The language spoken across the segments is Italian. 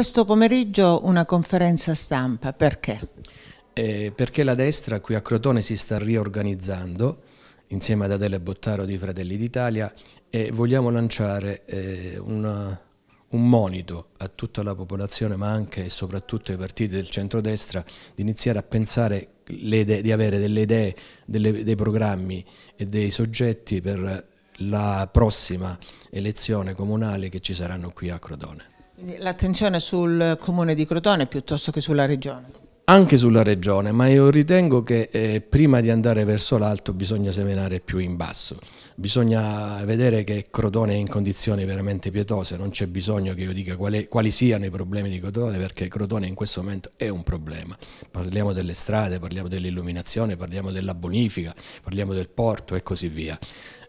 Questo pomeriggio una conferenza stampa, perché? Eh, perché la destra qui a Crotone si sta riorganizzando insieme ad Adele Bottaro di Fratelli d'Italia e vogliamo lanciare eh, una, un monito a tutta la popolazione ma anche e soprattutto ai partiti del centrodestra di iniziare a pensare idee, di avere delle idee, delle, dei programmi e dei soggetti per la prossima elezione comunale che ci saranno qui a Crotone. L'attenzione sul comune di Crotone piuttosto che sulla regione? Anche sulla regione, ma io ritengo che eh, prima di andare verso l'alto bisogna seminare più in basso. Bisogna vedere che Crotone è in condizioni veramente pietose, non c'è bisogno che io dica quali, quali siano i problemi di Crotone perché Crotone in questo momento è un problema. Parliamo delle strade, parliamo dell'illuminazione, parliamo della bonifica, parliamo del porto e così via.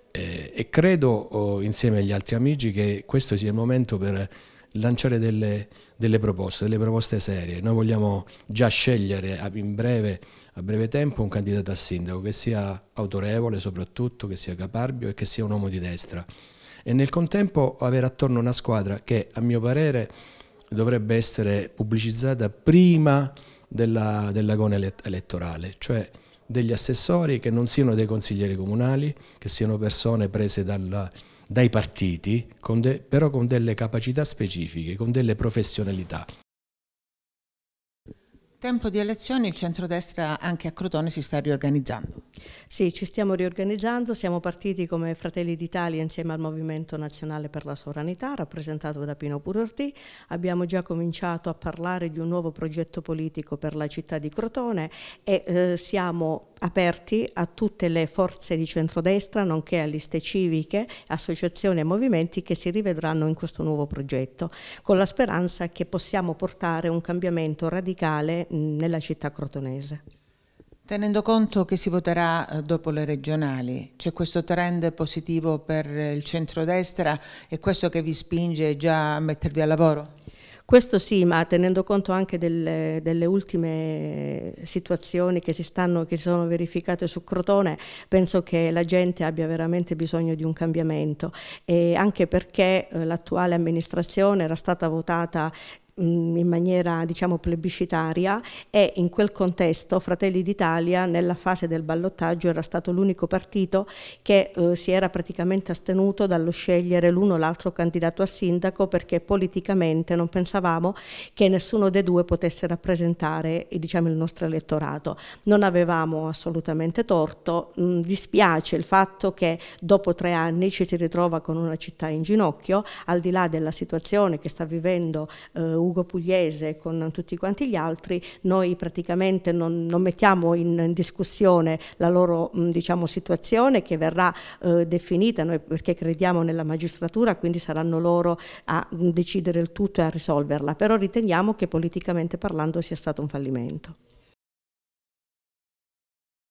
Eh, e credo, oh, insieme agli altri amici, che questo sia il momento per lanciare delle, delle, proposte, delle proposte serie. Noi vogliamo già scegliere in breve, a breve tempo un candidato a sindaco che sia autorevole soprattutto, che sia caparbio e che sia un uomo di destra. E nel contempo avere attorno una squadra che a mio parere dovrebbe essere pubblicizzata prima della, dell'agone elettorale, cioè degli assessori che non siano dei consiglieri comunali, che siano persone prese dalla dai partiti, con de, però con delle capacità specifiche, con delle professionalità. Tempo di elezioni, il centrodestra anche a Crotone si sta riorganizzando. Sì, ci stiamo riorganizzando, siamo partiti come Fratelli d'Italia insieme al Movimento Nazionale per la Sovranità, rappresentato da Pino Purorti. Abbiamo già cominciato a parlare di un nuovo progetto politico per la città di Crotone e eh, siamo aperti a tutte le forze di centrodestra, nonché a liste civiche, associazioni e movimenti che si rivedranno in questo nuovo progetto, con la speranza che possiamo portare un cambiamento radicale nella città crotonese. Tenendo conto che si voterà eh, dopo le regionali, c'è questo trend positivo per eh, il centrodestra e questo che vi spinge già a mettervi al lavoro? Questo sì, ma tenendo conto anche delle, delle ultime situazioni che si, stanno, che si, sono verificate su Crotone, penso che la gente abbia veramente bisogno di un cambiamento, e anche perché eh, l'attuale amministrazione era stata votata Mm, in maniera diciamo plebiscitaria e in quel contesto Fratelli d'Italia nella fase del ballottaggio era stato l'unico partito che eh, si era praticamente astenuto dallo scegliere l'uno o l'altro candidato a sindaco perché politicamente non pensavamo che nessuno dei due potesse rappresentare eh, diciamo, il nostro elettorato. Non avevamo assolutamente torto, mh, mm, dispiace il fatto che dopo tre anni ci si ritrova con una città in ginocchio, al di là della situazione che sta vivendo eh, Ugo Pugliese e con tutti quanti gli altri, noi praticamente non, non mettiamo in, in, discussione la loro mh, diciamo, situazione che verrà eh, definita, noi perché crediamo nella magistratura, quindi saranno loro a decidere il tutto e a risolverla, però riteniamo che politicamente parlando sia stato un fallimento.